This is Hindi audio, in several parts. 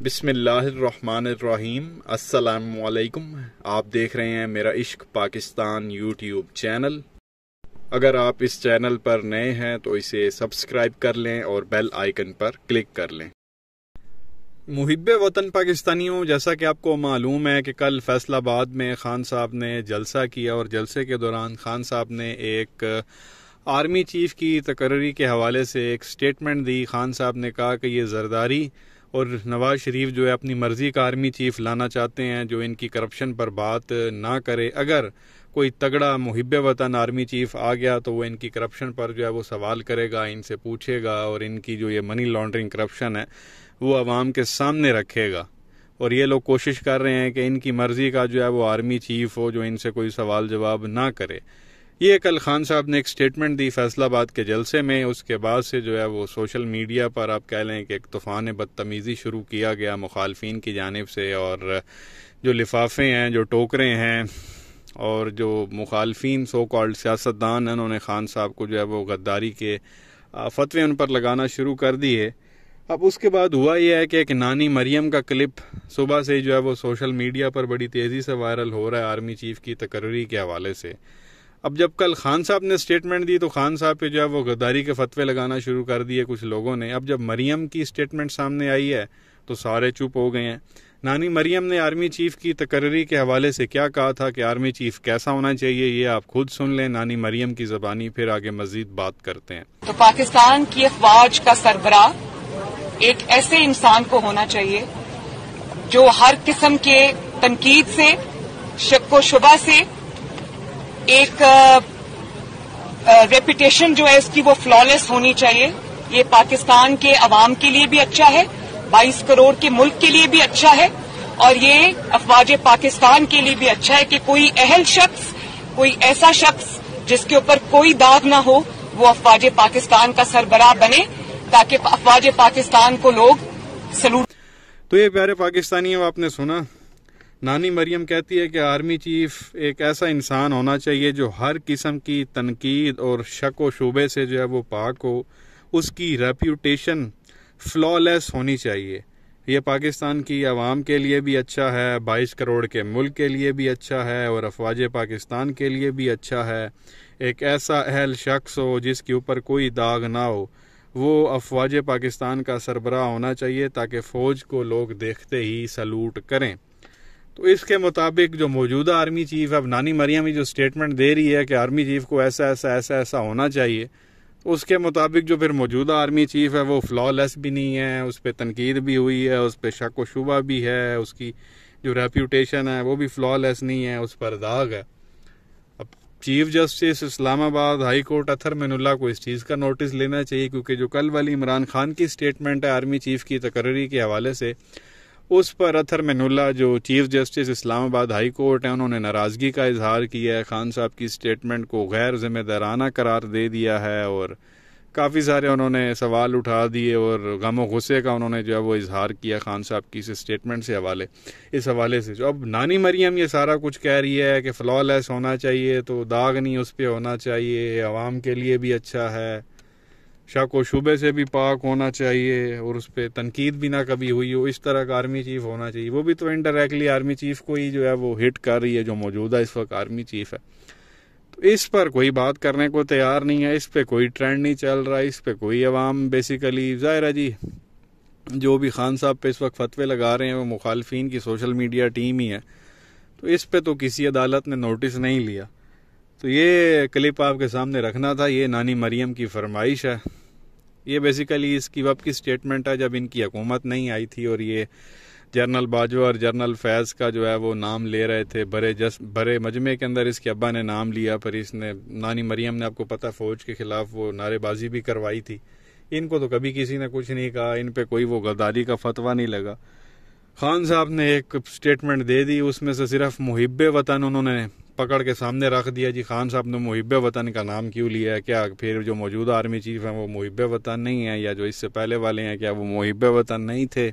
बिसमीम असलकुम आप देख रहे हैं मेरा इश्क पाकिस्तान यूट्यूब चैनल अगर आप इस चैनल पर नए हैं तो इसे सब्सक्राइब कर लें और बेल आइकन पर क्लिक कर लें मुहिब वतन पाकिस्तानियों जैसा कि आपको मालूम है कि कल फैसलाबाद में खान साहब ने जलसा किया और जलसे के दौरान खान साहब ने एक आर्मी चीफ की तकर्री के हवाले से एक स्टेटमेंट दी खान साहब ने कहा कि ये जरदारी और नवाज़ शरीफ जो है अपनी मर्ज़ी का आर्मी चीफ लाना चाहते हैं जो इनकी करप्शन पर बात ना करे अगर कोई तगड़ा मुहब वतन आर्मी चीफ आ गया तो वो इनकी करप्शन पर जो है वो सवाल करेगा इनसे पूछेगा और इनकी जो ये मनी लॉन्ड्रिंग करप्शन है वो आवाम के सामने रखेगा और ये लोग कोशिश कर रहे हैं कि इनकी मर्ज़ी का जो है वो आर्मी चीफ हो जो इनसे कोई सवाल जवाब ना करे ये कल खान साहब ने एक स्टेटमेंट दी फैसलाबाद के जलसे में उसके बाद से जो है वो सोशल मीडिया पर आप कह लें कि एक तूफ़ान बदतमीज़ी शुरू किया गया मुखालफन की जानब से और जो लिफाफे हैं जो टोकरे हैं और जो मुखालफन सो कॉल्ड सियासतदान हैं उन्होंने खान साहब को जो है वो गद्दारी के फतवे उन पर लगाना शुरू कर दिए अब उसके बाद हुआ यह है कि एक नानी मरियम का क्लिप सुबह से ही जो है वो सोशल मीडिया पर बड़ी तेज़ी से वायरल हो रहा है आर्मी चीफ़ की तकर्री के हवाले से अब जब कल खान साहब ने स्टेटमेंट दी तो खान साहब पे जो है वो गद्दारी के फतवे लगाना शुरू कर दिए कुछ लोगों ने अब जब मरियम की स्टेटमेंट सामने आई है तो सारे चुप हो गए हैं नानी मरियम ने आर्मी चीफ की तकर्री के हवाले से क्या कहा था कि आर्मी चीफ कैसा होना चाहिए ये आप खुद सुन लें नानी मरियम की जबानी फिर आगे मजीद बात करते हैं तो पाकिस्तान की अफवाज का सरबरा एक ऐसे इंसान को होना चाहिए जो हर किस्म के तनकीद से शक व शुबा से एक रेपुटेशन जो है इसकी वो फ्लॉलेस होनी चाहिए ये पाकिस्तान के अवाम के लिए भी अच्छा है 22 करोड़ के मुल्क के लिए भी अच्छा है और ये अफवाज पाकिस्तान के लिए भी अच्छा है कि कोई अहल शख्स कोई ऐसा शख्स जिसके ऊपर कोई दाग ना हो वो अफवाज पाकिस्तान का सरबराह बने ताकि अफवाज पाकिस्तान को लोग सलूट तो ये प्यारे पाकिस्तानी आपने सुना नानी मरियम कहती है कि आर्मी चीफ एक ऐसा इंसान होना चाहिए जो हर किस्म की तनकीद और शक व शुबे से जो है वो पाक हो उसकी रेप्यूटेशन फ्लॉलेस होनी चाहिए यह पाकिस्तान की आवाम के लिए भी अच्छा है बाईस करोड़ के मुल्क के लिए भी अच्छा है और अफवाज पाकिस्तान के लिए भी अच्छा है एक ऐसा अहल शख्स हो जिसके ऊपर कोई दाग ना हो वो अफवाज पाकिस्तान का सरबरा होना चाहिए ताकि फ़ौज को लोग देखते ही सलूट करें तो इसके मुताबिक जो मौजूदा आर्मी चीफ अब नानी मरियम जो स्टेटमेंट दे रही है कि आर्मी चीफ को ऐसा ऐसा ऐसा ऐसा होना चाहिए तो उसके मुताबिक जो फिर मौजूदा आर्मी चीफ है वो फ्लॉलेस भी नहीं है उस पर तनकीद भी हुई है उस पर शक व शुबा भी है उसकी जो रेप्यूटेशन है वो भी फ्लॉलेस नहीं है उस पर दाग है अब chief justice Islamabad high court Athar Minallah को इस चीज़ का नोटिस लेना चाहिए क्योंकि जो कल वाली इमरान खान की स्टेटमेंट है आर्मी चीफ की तकर्री के हवाले से उस पर अथर मनहुल्ला जो chief justice Islamabad high court है उन्होंने नाराज़गी का इजहार किया है खान साहब की स्टेटमेंट को गैर जिम्मेदाराना करार दे दिया है और काफ़ी सारे उन्होंने सवाल उठा दिए और गम गुस्से का उन्होंने जो है वो इजहार किया खान साहब की इस स्टेटमेंट से हवाले इस हवाले से जो अब नानी मरियम ये सारा कुछ कह रही है कि फ्लॉलेस होना चाहिए तो दाग नहीं उस पर होना चाहिए आवाम के लिए भी अच्छा है शाह को शुबे से भी पाक होना चाहिए और उस पर तनकीद भी ना कभी हुई हो इस तरह का आर्मी चीफ होना चाहिए वो भी तो इनडायरेक्टली आर्मी चीफ को ही जो है वो हिट कर रही है जो मौजूदा इस वक्त आर्मी चीफ है तो इस पर कोई बात करने को तैयार नहीं है इस पर कोई ट्रेंड नहीं चल रहा इस पर कोई अवाम बेसिकली ज़ाहिर है जी जो भी खान साहब पे इस वक्त फतवे लगा रहे हैं वो मुखालफी की सोशल मीडिया टीम ही है तो इस पर तो किसी अदालत ने नोटिस नहीं लिया तो ये क्लिप आपके सामने रखना था ये नानी मरियम की फरमाइश है ये बेसिकली इसकी वब की स्टेटमेंट है जब इनकी हुकूमत नहीं आई थी और ये जनरल बाजवा और जनरल फैज़ का जो है वो नाम ले रहे थे बड़े जस बड़े मजमे के अंदर इसके अब्बा ने नाम लिया पर इसने नानी मरियम ने आपको पता फ़ौज के ख़िलाफ़ वो नारेबाजी भी करवाई थी इनको तो कभी किसी ने कुछ नहीं कहा इन पर कोई वो गद्दारी का फतवा नहीं लगा खान साहब ने एक स्टेटमेंट दे दी उसमें से सिर्फ मुहिब वतन उन्होंने पकड़ के सामने रख दिया जी खान साहब ने मुहिब वतन का नाम क्यों लिया है क्या फिर जो मौजूदा आर्मी चीफ हैं वो मुहिब वतन नहीं है या जो इससे पहले वाले हैं क्या वो मुहिब वतन नहीं थे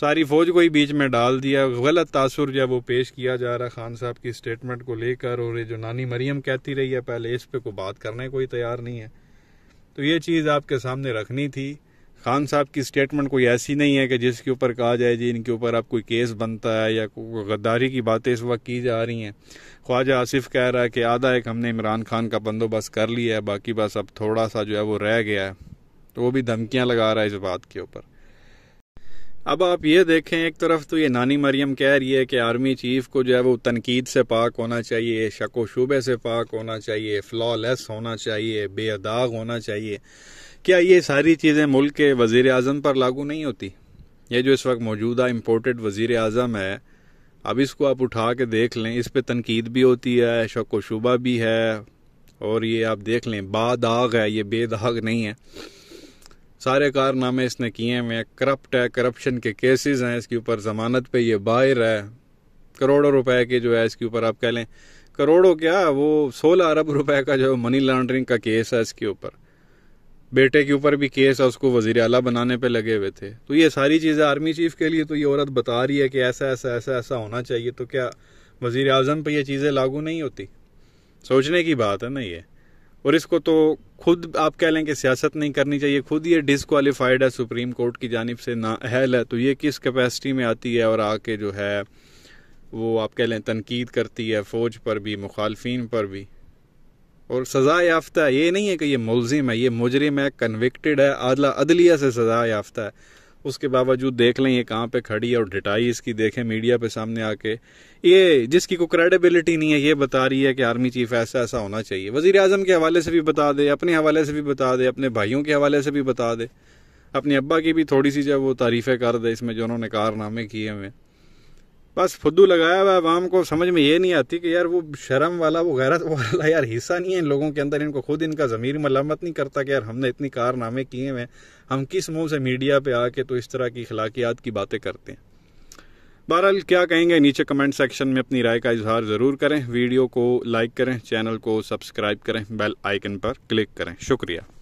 सारी फौज को ही बीच में डाल दिया गलत तासुर जो वो पेश किया जा रहा खान साहब की स्टेटमेंट को लेकर और ये जो नानी मरियम कहती रही है पहले इस पर कोई बात करने कोई तैयार नहीं है तो ये चीज़ आपके सामने रखनी थी खान साहब की स्टेटमेंट कोई ऐसी नहीं है कि जिसके ऊपर कहा जाए जी इनके ऊपर आप कोई केस बनता है या कोई गद्दारी की बातें इस वक्त की जा रही हैं ख्वाजा आसिफ कह रहा है कि आधा एक हमने इमरान खान का बंदोबस्त कर लिया है बाकी बस अब थोड़ा सा जो है वो रह गया है तो वो भी धमकियाँ लगा रहा है इस बात के ऊपर अब आप ये देखें एक तरफ तो ये नानी मरियम कह रही है कि आर्मी चीफ को जो है वो तनकीद से पाक होना चाहिए शक व शुबे से पाक होना चाहिए फ्लॉलेस होना चाहिए बेदाग होना चाहिए क्या ये सारी चीज़ें मुल्क के वज़ी अजम पर लागू नहीं होती ये जो इस वक्त मौजूदा इम्पोर्टेड वज़ी अजम है अब इसको आप उठा के देख लें इस पर तनकीद भी होती है शक व शुबा भी है और ये आप देख लें बाग है ये बेदाग नहीं है सारे कारनामे इसने किए हुए हैं करप्ट है करप्शन के केसेस हैं इसके ऊपर जमानत पे ये बाहर है करोड़ों रुपए के जो है इसके ऊपर आप कह लें करोड़ों क्या वो सोलह अरब रुपए का जो मनी लॉन्ड्रिंग का केस है इसके ऊपर बेटे के ऊपर भी केस है उसको वजीर अला बनाने पे लगे हुए थे तो ये सारी चीज़ें आर्मी चीफ के लिए तो ये औरत बता रही है कि ऐसा ऐसा ऐसा ऐसा होना चाहिए तो क्या वजीर अजम पर यह चीज़ें लागू नहीं होती सोचने की बात है ना ये और इसको तो खुद आप कह लें कि सियासत नहीं करनी चाहिए खुद ये डिसक्वालीफाइड है सुप्रीम कोर्ट की जानब से ना अहल है तो ये किस कैपेसिटी में आती है और आके जो है वो आप कह लें तनकीद करती है फ़ौज पर भी मुखालफन पर भी और सज़ा याफ्ता ये नहीं है कि ये मुलजिम है ये मुजरिम है कन्विक्टेड है अदला अदलिया से सज़ा याफ्ता है उसके बावजूद देख लें ये कहाँ पे खड़ी है और डिटाई इसकी देखें मीडिया पे सामने आके ये जिसकी को क्रेडिबिलिटी नहीं है ये बता रही है कि आर्मी चीफ ऐसा ऐसा होना चाहिए वज़ी अजम के हवाले से भी बता दे अपने हवाले से भी बता दे अपने भाइयों के हवाले से भी बता दे अपने अब्बा की भी थोड़ी सी जब वो तारीफ़ें कर दे इसमें जो उन्होंने कारनामे किए हुए हैं बस फुद्दू लगाया हुआ आवाम को समझ में ये नहीं आती कि यार वो शर्म वाला वो गैरत वाला यार हिस्सा नहीं है इन लोगों के अंदर इनको खुद इनका ज़मीर मलामत नहीं करता कि यार हमने इतनी कारनामे किए हुए हैं हम किस मुंह से मीडिया पे आके तो इस तरह की अखलाकियात की बातें करते हैं बहरहाल क्या कहेंगे नीचे कमेंट सेक्शन में अपनी राय का इजहार ज़रूर करें वीडियो को लाइक करें चैनल को सब्सक्राइब करें बेल आइकन पर क्लिक करें शुक्रिया